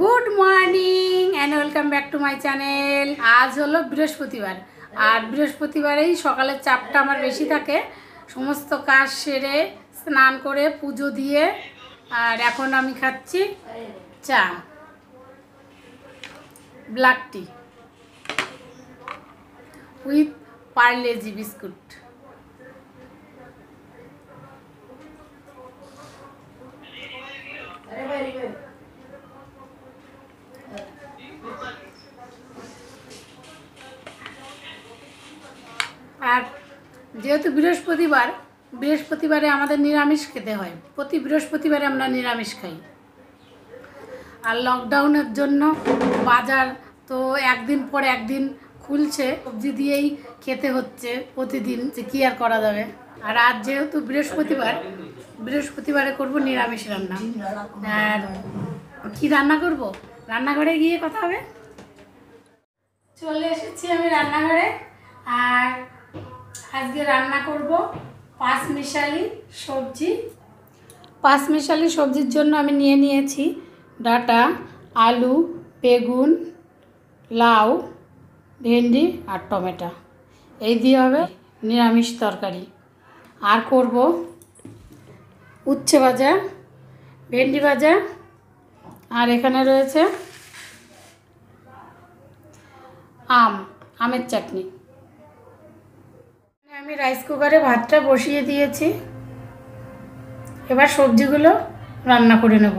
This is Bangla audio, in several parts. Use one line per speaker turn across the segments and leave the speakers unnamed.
Good morning and welcome back to my channel আজ হলো বৃহস্পতিবার আর বৃহস্পতিবারেই সকালের চাপটা আমার বেশি থাকে সমস্ত কাজ সেরে স্নান করে পুজো দিয়ে আর এখন আমি খাচ্ছি চা black tea with Parle G biscuit যেহেতু বৃহস্পতিবার বৃহস্পতিবারে আমাদের নিরামিষ খেতে হয় প্রতি বৃহস্পতিবারে আমরা নিরামিষ খাই আর লকডাউনের জন্য বাজার তো একদিন পর একদিন খুলছে সবজি দিয়েই খেতে হচ্ছে প্রতিদিন যে কী আর করা যাবে আর আজ যেহেতু বৃহস্পতিবার বৃহস্পতিবারে করব নিরামিষ রান্না আর কি রান্না করব রান্নাঘরে গিয়ে কথা হবে চলে এসেছি আমি রান্নাঘরে আজকে রান্না করব পাঁচ মিশালি সবজি পাঁচ মিশালি সবজির জন্য আমি নিয়ে নিয়েছি ডাটা আলু বেগুন লাউ ভেন্ডি আর টমেটো এই দিয়ে হবে নিরামিষ তরকারি আর করব উচ্ছে ভাজা ভেন্ডি ভাজা আর এখানে রয়েছে আম আমের চাটনি আমি রাইস কুকারে ভাতটা বসিয়ে দিয়েছি এবার সবজিগুলো রান্না করে নেব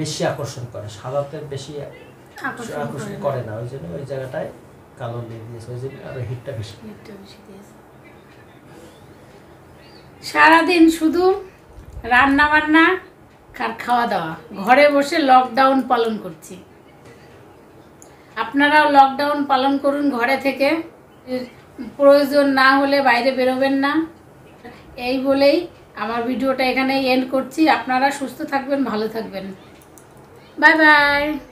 বেশি আকর্ষণ করে সাদাতে বেশি আকর্ষণ করে না ওই জন্য ওই জায়গাটায় কালো দিয়ে দিয়েছে ওই জন্য আরো হিটটা বেশি সারাদিন শুধু রান্না বান্না আর খাওয়া দাওয়া ঘরে বসে লকডাউন পালন করছি আপনারাও লকডাউন পালন করুন ঘরে থেকে প্রয়োজন না হলে বাইরে বেরোবেন না এই বলেই আমার ভিডিওটা এখানে এন্ড করছি আপনারা সুস্থ থাকবেন ভালো থাকবেন Bye bye.